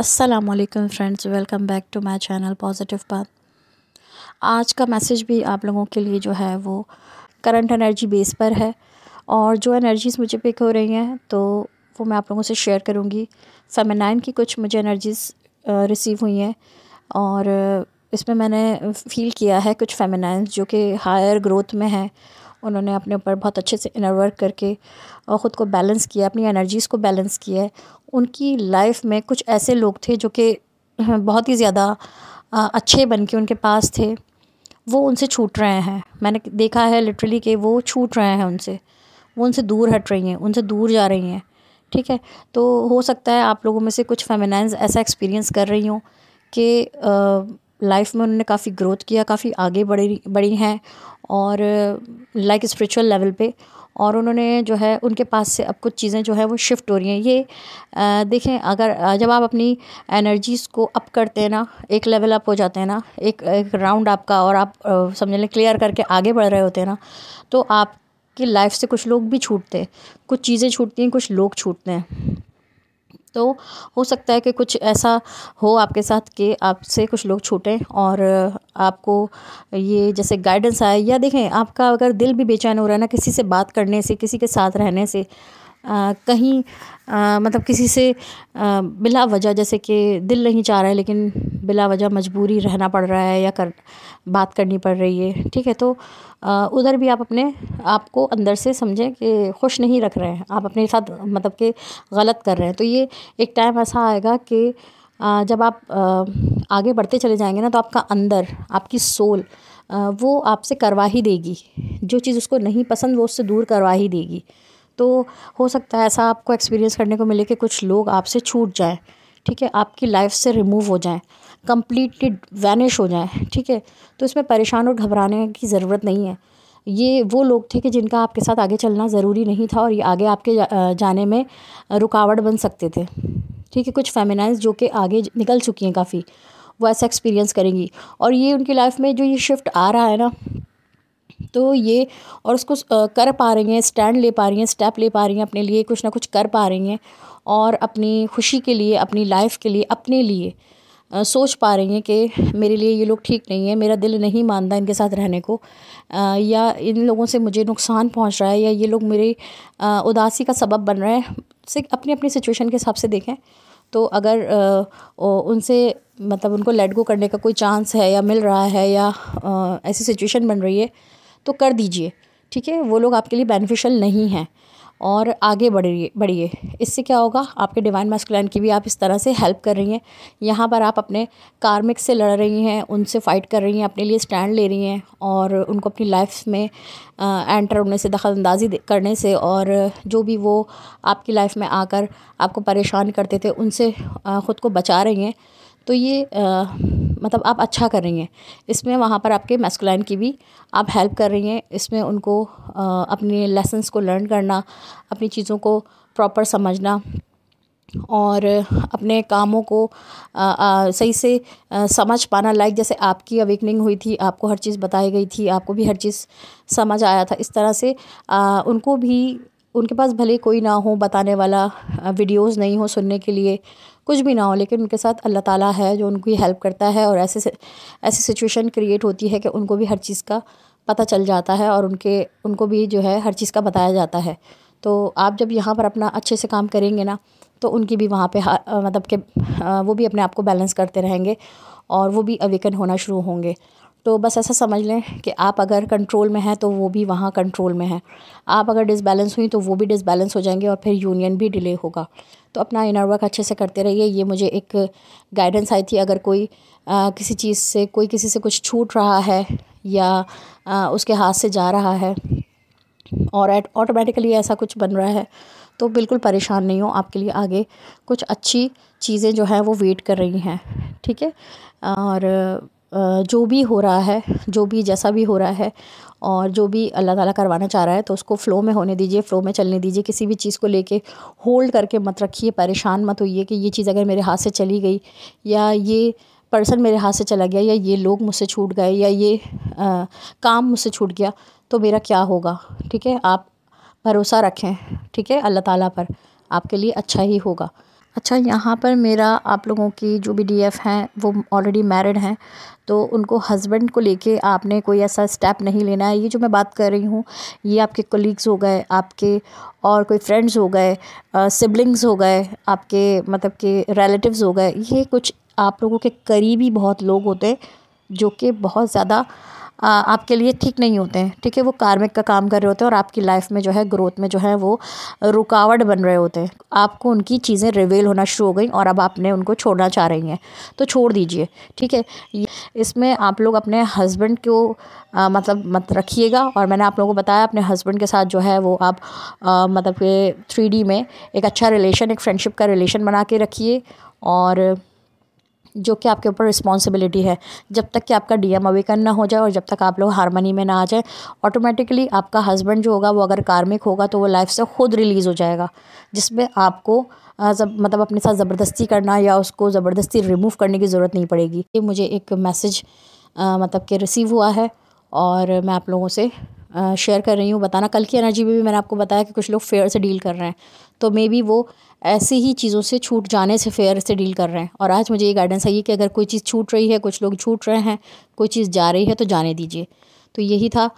Aslam friends welcome back to my channel positive बात आज का मैसेज भी आप लोगों के लिए जो है वो करंट एनर्जी बेस पर है और जो एनर्जीज़ मुझे पिक हो रही हैं तो वो मैं आप लोगों से शेयर करूँगी फेमिनाइन की कुछ मुझे एनर्जीज़ रिसीव हुई हैं और इसमें मैंने फ़ील किया है कुछ फेमिनाइंस जो कि हायर ग्रोथ में हैं उन्होंने अपने ऊपर बहुत अच्छे से इनर वर्क करके और ख़ुद को बैलेंस किया अपनी एनर्जीज़ को बैलेंस किया है उनकी लाइफ में कुछ ऐसे लोग थे जो कि हम्म, बहुत ही ज़्यादा अच्छे बन के उनके पास थे वो उनसे छूट रहे हैं मैंने देखा है लिटरली कि वो छूट रहे हैं उनसे वो उनसे दूर हट रही हैं उनसे दूर जा रही हैं ठीक है तो हो सकता है आप लोगों में से कुछ फेमिनाइंस ऐसा एक्सपीरियंस कर रही हों कि लाइफ में उन्होंने काफ़ी ग्रोथ किया काफ़ी आगे बढ़ी बढ़ी हैं और लाइक स्पिरिचुअल लेवल पे और उन्होंने जो है उनके पास से अब कुछ चीज़ें जो है वो शिफ्ट हो रही हैं ये आ, देखें अगर जब आप अपनी एनर्जीज़ को अप करते हैं ना एक लेवल अप हो जाते हैं ना एक एक राउंड आपका और आप समझ लें क्लियर करके आगे बढ़ रहे होते हैं ना तो आपकी लाइफ से कुछ लोग भी छूटते हैं कुछ चीज़ें छूटती हैं कुछ लोग छूटते हैं तो हो सकता है कि कुछ ऐसा हो आपके साथ कि आपसे कुछ लोग छूटें और आपको ये जैसे गाइडेंस आए या देखें आपका अगर दिल भी बेचैन हो रहा है ना किसी से बात करने से किसी के साथ रहने से आ, कहीं आ, मतलब किसी से आ, बिला वजह जैसे कि दिल नहीं चाह रहा है लेकिन बिला वजह मजबूरी रहना पड़ रहा है या कर बात करनी पड़ रही है ठीक है तो उधर भी आप अपने आप को अंदर से समझें कि खुश नहीं रख रहे हैं आप अपने साथ मतलब कि गलत कर रहे हैं तो ये एक टाइम ऐसा आएगा कि आ, जब आप आ, आगे बढ़ते चले जाएंगे ना तो आपका अंदर आपकी सोल आ, वो आपसे करवा ही देगी जो चीज़ उसको नहीं पसंद वो उससे दूर करवा ही देगी तो हो सकता है ऐसा आपको एक्सपीरियंस करने को मिले कि कुछ लोग आपसे छूट जाएँ ठीक है आपकी लाइफ से रिमूव हो जाएँ कम्प्लीटली वैनिश हो जाएँ ठीक है तो इसमें परेशान और घबराने की ज़रूरत नहीं है ये वो लोग थे कि जिनका आपके साथ आगे चलना ज़रूरी नहीं था और ये आगे आपके जाने में रुकावट बन सकते थे ठीक है कुछ फेमिनाइज जो कि आगे निकल चुकी हैं काफ़ी वो ऐसा एक्सपीरियंस करेंगी और ये उनकी लाइफ में जो ये शिफ्ट आ रहा है ना तो ये और उसको कर पा रही हैं स्टैंड ले पा रही हैं स्टेप ले पा रही हैं अपने लिए कुछ ना कुछ कर पा रही हैं और अपनी खुशी के लिए अपनी लाइफ के लिए अपने लिए आ, सोच पा रही हैं कि मेरे लिए ये लोग ठीक नहीं है मेरा दिल नहीं मानता इनके साथ रहने को आ, या इन लोगों से मुझे नुकसान पहुंच रहा है या ये लोग मेरी आ, उदासी का सबब बन रहे हैं सिर्फ अपनी अपनी सिचुएशन के हिसाब से देखें तो अगर उनसे मतलब उनको लेट गो करने का कोई चांस है या मिल रहा है या ऐसी सिचुएशन बन रही है तो कर दीजिए ठीक है वो लोग आपके लिए बेनिफिशियल नहीं हैं और आगे बढ़िए बढ़िए इससे क्या होगा आपके डिवाइन मैस्कुलाइन की भी आप इस तरह से हेल्प कर रही हैं यहाँ पर आप अपने कार्मिक से लड़ रही हैं उनसे फ़ाइट कर रही हैं अपने लिए स्टैंड ले रही हैं और उनको अपनी लाइफ में एंटर होने से दखल अंदाजी करने से और जो भी वो आपकी लाइफ में आकर आपको परेशान करते थे उनसे ख़ुद को बचा रही हैं तो ये आ, मतलब आप अच्छा कर रही हैं इसमें वहाँ पर आपके मैस्कुलाइन की भी आप हेल्प कर रही हैं इसमें उनको अपने लेसन्स को लर्न करना अपनी चीज़ों को प्रॉपर समझना और अपने कामों को आ, आ, सही से आ, समझ पाना लाइक जैसे आपकी अवेकनिंग हुई थी आपको हर चीज़ बताई गई थी आपको भी हर चीज़ समझ आया था इस तरह से आ, उनको भी उनके पास भले कोई ना हो बताने वाला वीडियोस नहीं हो सुनने के लिए कुछ भी ना हो लेकिन उनके साथ अल्लाह ताला है जो उनकी हेल्प करता है और ऐसे ऐसी सिचुएशन क्रिएट होती है कि उनको भी हर चीज़ का पता चल जाता है और उनके उनको भी जो है हर चीज़ का बताया जाता है तो आप जब यहाँ पर अपना अच्छे से काम करेंगे ना तो उनकी भी वहाँ पर मतलब कि वो भी अपने आप को बैलेंस करते रहेंगे और वो भी अवेकन होना शुरू होंगे तो बस ऐसा समझ लें कि आप अगर कंट्रोल में हैं तो वो भी वहाँ कंट्रोल में है आप अगर डिसबैलेंस हुई तो वो भी डिसबैलेंस हो जाएंगे और फिर यूनियन भी डिले होगा तो अपना इनर वर्क अच्छे से करते रहिए ये मुझे एक गाइडेंस आई थी अगर कोई आ, किसी चीज़ से कोई किसी से कुछ छूट रहा है या आ, उसके हाथ से जा रहा है और एट ऑटोमेटिकली ऐसा कुछ बन रहा है तो बिल्कुल परेशान नहीं हो आपके लिए आगे कुछ अच्छी चीज़ें जो हैं वो वेट कर रही हैं ठीक है और जो भी हो रहा है जो भी जैसा भी हो रहा है और जो भी अल्लाह ताला करवाना चाह रहा है तो उसको फ़्लो में होने दीजिए फ़्लो में चलने दीजिए किसी भी चीज़ को लेके होल्ड करके मत रखिए परेशान मत होइए कि ये चीज़ अगर मेरे हाथ से चली गई या ये पर्सन मेरे हाथ से चला गया या ये लोग मुझसे छूट गए या ये आ, काम मुझसे छूट गया तो मेरा क्या होगा ठीक है आप भरोसा रखें ठीक है अल्लाह ताला पर आपके लिए अच्छा ही होगा अच्छा यहाँ पर मेरा आप लोगों की जो भी डीएफ हैं वो ऑलरेडी मैरिड हैं तो उनको हस्बैंड को लेके आपने कोई ऐसा स्टेप नहीं लेना है ये जो मैं बात कर रही हूँ ये आपके कोलीग्स हो गए आपके और कोई फ्रेंड्स हो गए सिबलिंग्स हो गए आपके मतलब के रिलेटिव्स हो गए ये कुछ आप लोगों के करीबी बहुत लोग होते जो कि बहुत ज़्यादा आपके लिए ठीक नहीं होते हैं ठीक है वो कार्मिक का काम कर रहे होते हैं और आपकी लाइफ में जो है ग्रोथ में जो है वो रुकावट बन रहे होते हैं आपको उनकी चीज़ें रिवेल होना शुरू हो गई और अब आपने उनको छोड़ना चाह रही हैं तो छोड़ दीजिए ठीक है इसमें आप लोग अपने हस्बैंड को आ, मतलब मत रखिएगा और मैंने आप लोगों को बताया अपने हस्बैंड के साथ जो है वो आप आ, मतलब कि थ्री में एक अच्छा रिलेशन एक फ्रेंडशिप का रिलेशन बना के रखिए और जो कि आपके ऊपर रिस्पॉन्सिबिलिटी है जब तक कि आपका डी एम अवेकन ना हो जाए और जब तक आप लोग हारमनी में ना आ जाए ऑटोमेटिकली आपका हस्बैंड जो होगा वो अगर कार्मिक होगा तो वो लाइफ से खुद रिलीज़ हो जाएगा जिसमें आपको जब मतलब अपने साथ ज़बरदस्ती करना या उसको ज़बरदस्ती रिमूव करने की ज़रूरत नहीं पड़ेगी ये मुझे एक मैसेज मतलब कि रिसीव हुआ है और मैं आप लोगों से शेयर कर रही हूँ बताना कल की एनर्जी में भी मैंने आपको बताया कि कुछ लोग फेयर से डील कर रहे हैं तो मे बी वो ऐसी ही चीज़ों से छूट जाने से फेयर से डील कर रहे हैं और आज मुझे ये गाइडेंस आई है कि अगर कोई चीज़ छूट रही है कुछ लोग छूट रहे हैं कोई चीज़ जा रही है तो जाने दीजिए तो यही था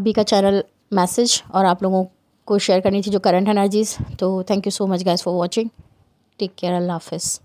अभी का चैनल मैसेज और आप लोगों को शेयर करनी थी जो करंट एनर्जीज़ तो thank you so much guys for watching take care अल्लाह हाफिज़